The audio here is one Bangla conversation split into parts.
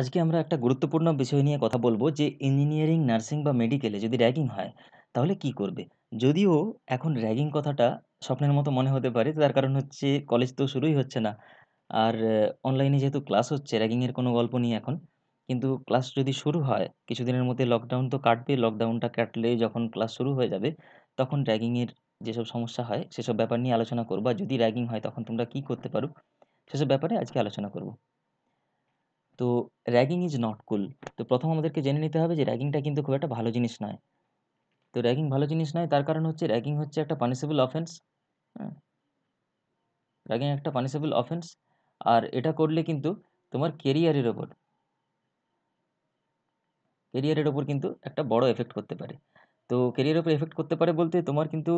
আজকে আমরা একটা গুরুত্বপূর্ণ বিষয় নিয়ে কথা বলবো যে ইঞ্জিনিয়ারিং নার্সিং বা মেডিকেলে যদি র্যাগিং হয় তাহলে কি করবে যদিও এখন র্যাগিং কথাটা স্বপ্নের মতো মনে হতে পারে তার কারণ হচ্ছে কলেজ তো শুরুই হচ্ছে না আর অনলাইনে যেহেতু ক্লাস হচ্ছে র্যাগিংয়ের কোনো গল্প নেই এখন কিন্তু ক্লাস যদি শুরু হয় কিছুদিনের মধ্যে লকডাউন তো কাটবে লকডাউনটা কাটলে যখন ক্লাস শুরু হয়ে যাবে তখন র্যাগিংয়ের যেসব সমস্যা হয় সেসব ব্যাপার নিয়ে আলোচনা করবো আর যদি র্যাগিং হয় তখন তোমরা কি করতে পারো সেসব ব্যাপারে আজকে আলোচনা করবো তো র্যাগিং ইজ নট কুল তো প্রথম আমাদেরকে জেনে নিতে হবে যে র্যাগিংটা কিন্তু খুব একটা ভালো জিনিস নয় তো র্যাগিং ভালো জিনিস নয় তার কারণ হচ্ছে র্যাগিং হচ্ছে একটা পানিসেবল অফেন্স হ্যাঁ র্যাগিং একটা পানিসেবল অফেন্স আর এটা করলে কিন্তু তোমার কেরিয়ারের ওপর কেরিয়ারের ওপর কিন্তু একটা বড় এফেক্ট করতে পারে তো কেরিয়ারের ওপর এফেক্ট করতে পারে বলতে তোমার কিন্তু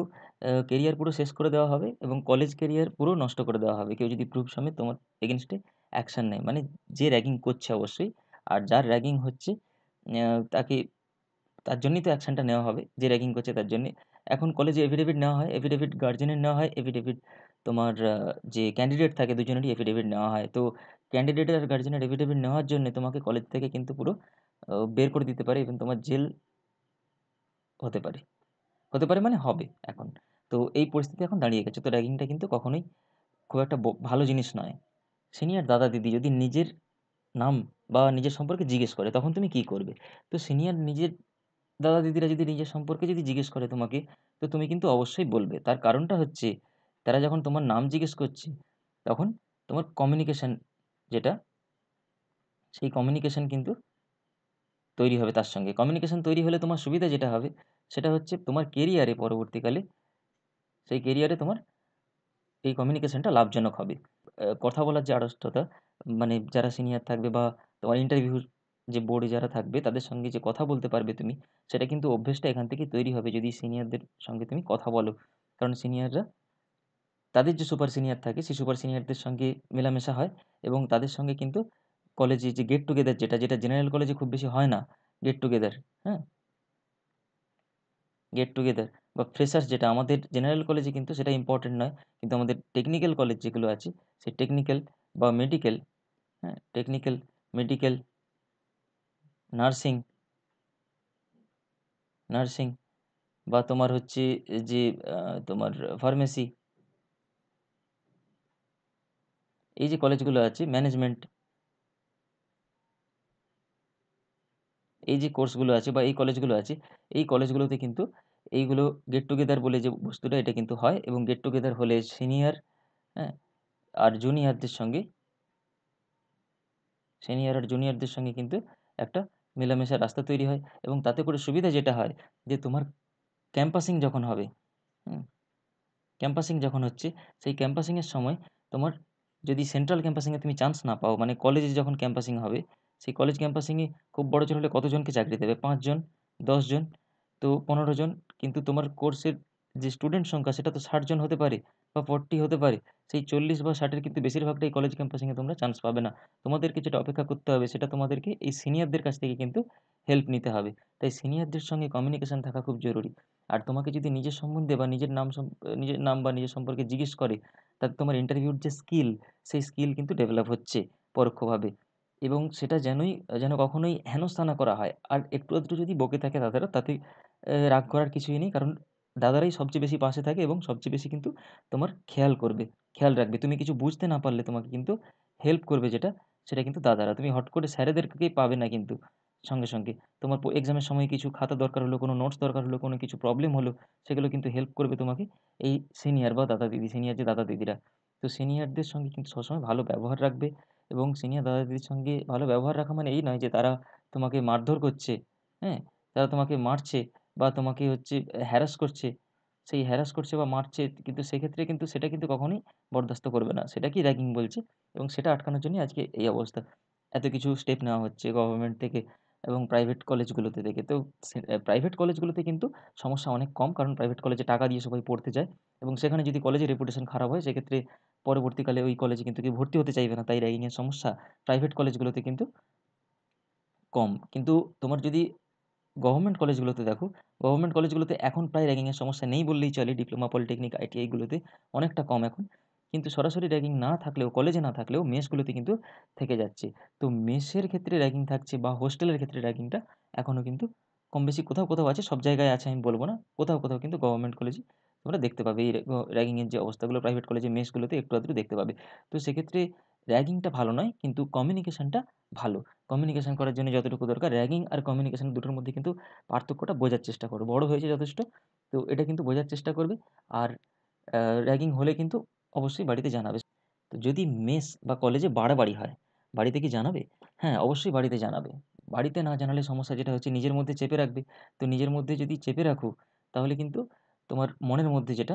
কেরিয়ার পুরো শেষ করে দেওয়া হবে এবং কলেজ কেরিয়ার পুরো নষ্ট করে দেওয়া হবে কেউ যদি প্রুফ সমেত তোমার এগেনস্টে অ্যাকশান নেয় মানে যে র্যাগিং করছে অবশ্যই আর যার র্যাগিং হচ্ছে তাকে তার জন্যই তো অ্যাকশানটা নেওয়া হবে যে র্যাগিং করছে তার জন্যে এখন কলেজে এফিডেভিট নেওয়া হয় এফিডেভিট গার্জেনের নেওয়া হয় এফিডেভিট তোমার যে ক্যান্ডিডেট থাকে দুজনেরই এফিডেভিট নেওয়া হয় তো ক্যান্ডিডেট আর গার্জেনের এফিডেভিট নেওয়ার জন্য তোমাকে কলেজ থেকে কিন্তু পুরো বের করে দিতে পারে এবং তোমার জেল হতে পারে হতে পারে মানে হবে এখন তো এই পরিস্থিতি এখন দাঁড়িয়ে গেছে তো র্যাগিংটা কিন্তু কখনোই খুব একটা ভালো জিনিস নয় সিনিয়র দাদা দিদি যদি নিজের নাম বা নিজের সম্পর্কে জিজ্ঞেস করে তখন তুমি কী করবে তো সিনিয়র নিজের দাদা দিদিরা যদি নিজের সম্পর্কে যদি জিজ্ঞেস করে তোমাকে তো তুমি কিন্তু অবশ্যই বলবে তার কারণটা হচ্ছে তারা যখন তোমার নাম জিজ্ঞেস করছে তখন তোমার কমিউনিকেশান যেটা সেই কমিউনিকেশান কিন্তু তৈরি হবে তার সঙ্গে কমিউনিকেশান তৈরি হলে তোমার সুবিধা যেটা হবে সেটা হচ্ছে তোমার কেরিয়ারে পরবর্তীকালে সেই কেরিয়ারে তোমার এই কমিউনিকেশানটা লাভজনক হবে কথা বলার যে আড়ষ্টতা মানে যারা সিনিয়র থাকবে বা তোমার ইন্টারভিউ যে বোর্ডে যারা থাকবে তাদের সঙ্গে যে কথা বলতে পারবে তুমি সেটা কিন্তু অভ্যেসটা এখান থেকে তৈরি হবে যদি সিনিয়রদের সঙ্গে তুমি কথা বলো কারণ সিনিয়ররা তাদের যে সুপার সিনিয়র থাকে সেই সুপার সিনিয়রদের সঙ্গে মেলামেশা হয় এবং তাদের সঙ্গে কিন্তু কলেজে যে গেট টুগেদার যেটা যেটা জেনারেল কলেজে খুব বেশি হয় না গেট টুগেদার হ্যাঁ গেট টুগেদার বা ফ্রেশার্স যেটা আমাদের জেনারেল কলেজে কিন্তু সেটা ইম্পর্টেন্ট নয় কিন্তু আমাদের টেকনিক্যাল কলেজ যেগুলো আছে সেই টেকনিক্যাল বা মেডিকেল হ্যাঁ টেকনিক্যাল মেডিকেল নার্সিং নার্সিং বা তোমার হচ্ছে যে তোমার ফার্মেসি এই যে কলেজগুলো আছে ম্যানেজমেন্ট এই যে কোর্সগুলো আছে বা এই কলেজগুলো আছে এই কলেজগুলোতে কিন্তু এইগুলো গেট টুগেদার বলে যে বস্তুটা এটা কিন্তু হয় এবং গেট টুগেদার হলে সিনিয়র হ্যাঁ আর জুনিয়রদের সঙ্গে সিনিয়র আর জুনিয়রদের সঙ্গে কিন্তু একটা মেলামেশার রাস্তা তৈরি হয় এবং তাতে করে সুবিধা যেটা হয় যে তোমার ক্যাম্পাসিং যখন হবে ক্যাম্পাসিং যখন হচ্ছে সেই ক্যাম্পাসিংয়ের সময় তোমার যদি সেন্ট্রাল ক্যাম্পাসিংয়ে তুমি চান্স না পাও মানে কলেজে যখন ক্যাম্পাসিং হবে সেই কলেজ ক্যাম্পাসিংয়ে খুব বড় জন হলে কতজনকে চাকরি দেবে পাঁচজন দশজন তো পনেরো জন কিন্তু তোমার কোর্সের যে স্টুডেন্ট সংখ্যা সেটা তো ষাটজন হতে পারে বা ফর্টি হতে পারে সেই চল্লিশ বা ষাটের কিন্তু বেশিরভাগটাই কলেজ ক্যাম্পাসিংয়ে তোমরা চান্স পাবে না তোমাদেরকে যেটা অপেক্ষা করতে হবে সেটা তোমাদেরকে এই সিনিয়রদের কাছ থেকে কিন্তু হেল্প নিতে হবে তাই সিনিয়রদের সঙ্গে কমিউনিকেশান থাকা খুব জরুরি আর তোমাকে যদি নিজের সম্বন্ধে বা নিজের নাম নিজের নাম বা নিজের সম্পর্কে জিজ্ঞেস করে তাতে তোমার ইন্টারভিউর যে স্কিল সেই স্কিল কিন্তু ডেভেলপ হচ্ছে পরোক্ষভাবে এবং সেটা যেনই যেন কখনোই হেনস্থা না করা হয় আর একটু আধটু যদি বকে থাকে দাদারা তাতে রাগ করার কিছুই নেই কারণ দাদারাই সবচেয়ে বেশি পাশে থাকে এবং সবচেয়ে বেশি কিন্তু তোমার খেয়াল করবে খেয়াল রাখবে তুমি কিছু বুঝতে না পারলে তোমাকে কিন্তু হেল্প করবে যেটা সেটা কিন্তু দাদারা তুমি হট করে স্যারেদেরকেই পাবে না কিন্তু সঙ্গে সঙ্গে তোমার এক্সামের সময় কিছু খাতা দরকার হলো কোনো নোটস দরকার হলো কোনো কিছু প্রবলেম হলো সেগুলো কিন্তু হেল্প করবে তোমাকে এই সিনিয়র বা দাদা দিদি সিনিয়র যে দাদা দিদিরা তো সিনিয়রদের সঙ্গে কিন্তু সবসময় ভালো ব্যবহার রাখবে এবং সিনিয়র দাদা সঙ্গে ভালো ব্যবহার রাখা মানে এই নয় যে তারা তোমাকে মারধর করছে হ্যাঁ তারা তোমাকে মারছে বা তোমাকে হচ্ছে হ্যারাস করছে সেই হ্যারাস করছে বা মারছে কিন্তু সেক্ষেত্রে কিন্তু সেটা কিন্তু কখনোই বরদাস্ত করবে না সেটা কি র্যাগিং বলছে এবং সেটা আটকানোর জন্যই আজকে এই অবস্থা এত কিছু স্টেপ নেওয়া হচ্ছে গভর্নমেন্ট থেকে এবং প্রাইভেট কলেজগুলোতে থেকে তো প্রাইভেট কলেজগুলোতে কিন্তু সমস্যা অনেক কম কারণ প্রাইভেট কলেজে টাকা দিয়ে সবাই পড়তে যায় এবং সেখানে যদি কলেজের রেপুটেশন খারাপ হয় সেক্ষেত্রে পরবর্তীকালে ওই কলেজে কিন্তু কেউ ভর্তি হতে চাইবে না তাই র্যাগিংয়ের সমস্যা প্রাইভেট কলেজগুলোতে কিন্তু কম কিন্তু তোমার যদি গভর্নমেন্ট কলেজগুলোতে দেখো গভর্নমেন্ট কলেজগুলোতে এখন প্রায় র্যাগিংয়ের সমস্যা নেই বললেই চলে ডিপ্লোমা পলিটেকনিক আইটিআইগুলোতে অনেকটা কম এখন কিন্তু সরাসরি র্যাগিং না থাকলেও কলেজে না থাকলেও মেসগুলোতে কিন্তু থেকে যাচ্ছে তো মেসের ক্ষেত্রে র্যাগিং থাকছে বা হোস্টেলের ক্ষেত্রে র্যাগিংটা এখনও কিন্তু কম বেশি কোথাও কোথাও আছে সব জায়গায় আছে আমি বলবো না কোথাও কোথাও কিন্তু গভর্নমেন্ট কলেজে তোমরা দেখতে পাবে এই র্যাগিংয়ের যে অবস্থাগুলো প্রাইভেট কলেজে মেসগুলোতে একটু আধটু দেখতে পাবে তো সেক্ষেত্রে র্যাগিংটা ভালো নয় কিন্তু কমিউনিকেশানটা ভালো কমিউনিকেশান করার জন্য যতটুকু দরকার র্যাগিং আর কমিউনিকেশান দুটোর মধ্যে কিন্তু পার্থক্যটা বোঝার চেষ্টা করো বড় হয়েছে যথেষ্ট তো এটা কিন্তু বোঝার চেষ্টা করবে আর র্যাগিং হলে কিন্তু অবশ্যই বাড়িতে জানাবে তো যদি মেস বা কলেজে বাড়াবাড়ি হয় বাড়িতে কি জানাবে হ্যাঁ অবশ্যই বাড়িতে জানাবে বাড়িতে না জানালে সমস্যা যেটা হচ্ছে নিজের মধ্যে চেপে রাখবে তো নিজের মধ্যে যদি চেপে রাখো তাহলে কিন্তু তোমার মনের মধ্যে যেটা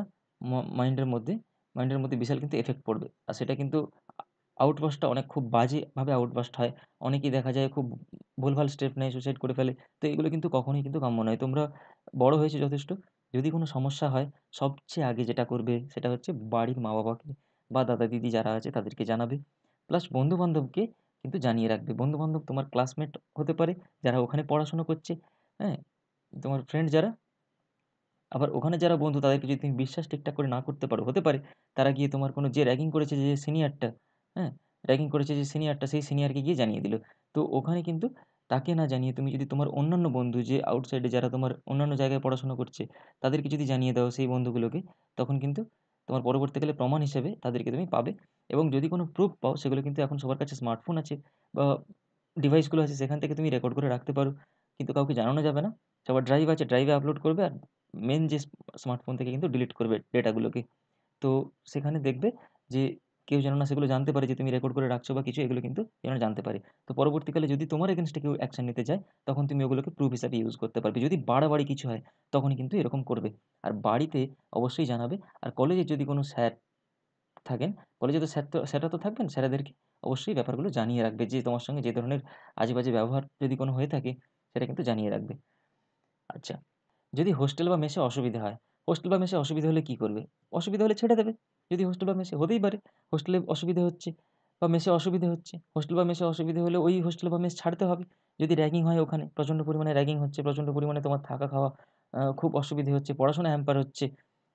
মাইন্ডের মধ্যে মাইন্ডের মধ্যে বিশাল কিন্তু এফেক্ট পড়বে আর সেটা কিন্তু আউটবাসটা অনেক খুব বাজেভাবে আউটবাস্ট হয় অনেকেই দেখা যায় খুব ভুলভাল স্টেপ নেয় সুইসাইড করে ফেলে তো এগুলো কিন্তু কখনোই কিন্তু কাম্য নয় তোমরা বড় হয়েছে যথেষ্ট যদি কোনো সমস্যা হয় সবচেয়ে আগে যেটা করবে সেটা হচ্ছে বাড়ির মা বাবাকে বা দাদা দিদি যারা আছে তাদেরকে জানাবে প্লাস বন্ধুবান্ধবকে কিন্তু জানিয়ে রাখবে বন্ধুবান্ধব তোমার ক্লাসমেট হতে পারে যারা ওখানে পড়াশুনো করছে হ্যাঁ তোমার ফ্রেন্ড যারা আবার ওখানে যারা বন্ধু তাদেরকে যদি তুমি বিশ্বাস ঠিকঠাক করে না করতে পারো হতে পারে তারা গিয়ে তোমার কোনো যে র্যাগিং করেছে যে সিনিয়রটা হ্যাঁ র্যাগিং করেছে যে সিনিয়রটা সেই সিনিয়রকে গিয়ে জানিয়ে দিল তো ওখানে কিন্তু তাকে না জানিয়ে তুমি যদি তোমার অন্যান্য বন্ধু যে আউটসাইডে যারা তোমার অন্যান্য জায়গায় পড়াশোনা করছে তাদেরকে যদি জানিয়ে দাও সেই বন্ধুগুলোকে তখন কিন্তু তোমার পরবর্তীকালে প্রমাণ হিসেবে তাদেরকে তুমি পাবে এবং যদি কোনো প্রুফ পাও সেগুলো কিন্তু এখন সবার কাছে স্মার্টফোন আছে বা ডিভাইসগুলো আছে সেখান থেকে তুমি রেকর্ড করে রাখতে পারো কিন্তু কাউকে জানানো যাবে না সবার ড্রাইভ আছে ড্রাইভে আপলোড করবে আর মেন যে স্মার্টফোন থেকে কিন্তু ডিলিট করবে ডেটাগুলোকে তো সেখানে দেখবে যে কেউ যেন না সেগুলো জানতে পারে যে তুমি রেকর্ড করে রাখছো বা কিছু এগুলো কিন্তু যেন জানতে পারে তো পরবর্তীকালে যদি তোমার এগেনস্টে কেউ অ্যাকশন নিতে চায় তখন তুমি ওগুলোকে প্রুফ হিসাবে ইউজ করতে পারবে যদি বাড়াবাড়ি কিছু হয় তখন কিন্তু এরকম করবে আর বাড়িতে অবশ্যই জানাবে আর কলেজে যদি কোনো স্যার থাকেন কলেজে তো স্যার তো স্যারা তো থাকবেন স্যারাদেরকে অবশ্যই ব্যাপারগুলো জানিয়ে রাখবে যে তোমার সঙ্গে যে ধরনের আজেবাজে ব্যবহার যদি কোনো হয়ে থাকে সেটা কিন্তু জানিয়ে রাখবে আচ্ছা যদি হোস্টেল বা মেসে অসুবিধে হয় হোস্টেল বা মেসে অসুবিধে হলে কী করবে অসুবিধা হলে ছেড়ে দেবে যদি হোস্টেল বা মেসে হতেই পারে হোস্টেলে অসুবিধে হচ্ছে বা মেসে অসুবিধে হচ্ছে হোস্টেল বা মেসে অসুবিধে হলে ওই হোস্টেল বা মেস ছাড়তে হবে যদি র্যাগিং হয় ওখানে প্রচণ্ড পরিমাণে র্যাগিং হচ্ছে প্রচণ্ড পরিমাণে তোমার থাকা খাওয়া খুব অসুবিধে হচ্ছে পড়াশোনা হ্যাম্পার হচ্ছে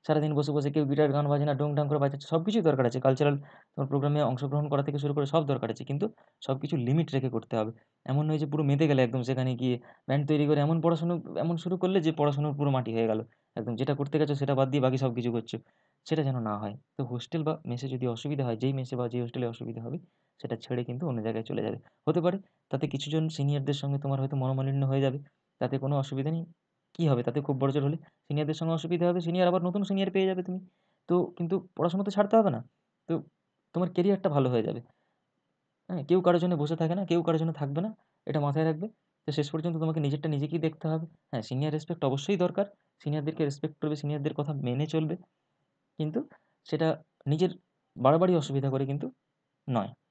সারাদিন বসে বসে কেউ গিটার গান বাজনা ডং করে বাজাচ্ছে সব কিছুই দরকার আছে কালচারাল তোমার প্রোগ্রামে অংশগ্রহণ করা থেকে শুরু করে সব দরকার আছে কিন্তু সব কিছু লিমিট রেখে করতে হবে এমন নয় যে পুরো মেতে গেলে একদম সেখানে গিয়ে ব্যান্ড তৈরি করে এমন পড়াশুনো এমন শুরু করলে যে পড়াশুনোর পুরো মাটি হয়ে গেল একদম যেটা করতে গেছো সেটা বাদ দিয়ে বাকি সব কিছু করছো সেটা যেন না হয় তো হোস্টেল বা মেসে যদি অসুবিধা হয় যেই মেসে বা যেই হোস্টেলে অসুবিধা হবে সেটা ছেড়ে কিন্তু অন্য জায়গায় চলে যাবে হতে পারে তাতে কিছুজন সিনিয়রদের সঙ্গে তোমার হয়তো মনোমালিন্য হয়ে যাবে তাতে কোনো অসুবিধা নেই কী হবে তাতে খুব বড় জোর হলে সিনিয়রদের সঙ্গে অসুবিধা হবে সিনিয়র আবার নতুন সিনিয়র পেয়ে যাবে তুমি তো কিন্তু পড়াশোনা তো ছাড়তে হবে না তো তোমার কেরিয়ারটা ভালো হয়ে যাবে হ্যাঁ কেউ কারোর জন্য বসে থাকে না কেউ কারোর জন্য থাকবে না এটা মাথায় রাখবে তো শেষ পর্যন্ত তোমাকে নিজেরটা নিজেকেই দেখতে হবে হ্যাঁ সিনিয়র রেসপেক্ট অবশ্যই দরকার সিনিয়রদেরকে রেসপেক্ট করবে সিনিয়রদের কথা মেনে চলবে কিন্তু সেটা নিজের বাড়াবাড়ি অসুবিধা করে কিন্তু নয়